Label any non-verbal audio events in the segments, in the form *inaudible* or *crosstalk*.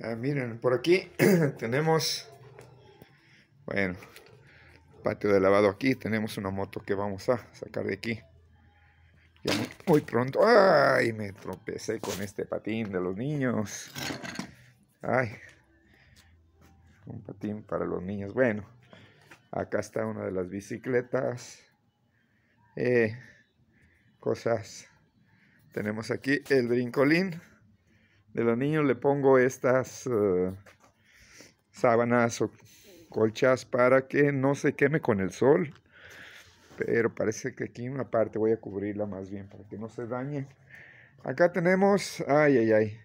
Ah, miren, por aquí *clears throat* tenemos, bueno, patio de lavado aquí. Tenemos una moto que vamos a sacar de aquí. muy pronto. ¡Ay! Me tropecé con este patín de los niños. ¡Ay! Un patín para los niños. Bueno, acá está una de las bicicletas. Eh, cosas. Tenemos aquí el brincolín de los niños le pongo estas eh, sábanas o colchas para que no se queme con el sol. Pero parece que aquí una parte voy a cubrirla más bien para que no se dañe. Acá tenemos, ay, ay, ay,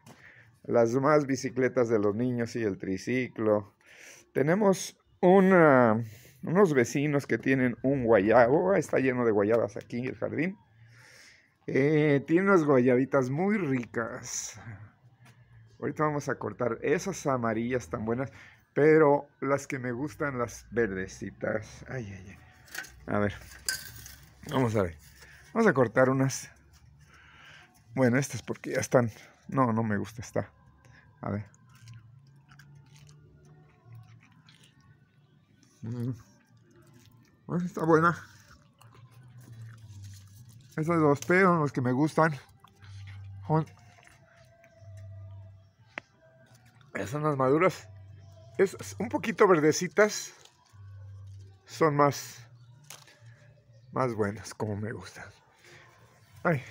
las más bicicletas de los niños y el triciclo. Tenemos unos vecinos que tienen un guayabo. Ah, está lleno de guayabas aquí en el jardín. Eh, tiene unas guayabitas muy ricas. Ahorita vamos a cortar esas amarillas tan buenas, pero las que me gustan, las verdecitas. Ay, ay, ay. A ver, vamos a ver. Vamos a cortar unas. Bueno, estas porque ya están. No, no me gusta esta. A ver. Bueno, mm. está buena. Esas dos, pero los que me gustan son las maduras. Es un poquito verdecitas. Son más, más buenas, como me gustan. Ay.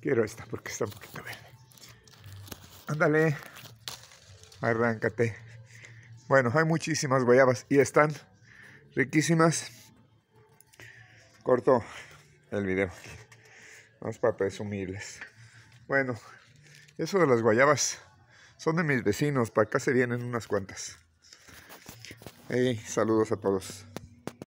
Quiero esta porque está un poquito verde. Ándale. Arráncate. Bueno, hay muchísimas guayabas y están riquísimas. Corto el video. Vamos para presumirles. Bueno, eso de las guayabas son de mis vecinos, para acá se vienen unas cuantas. Hey, saludos a todos.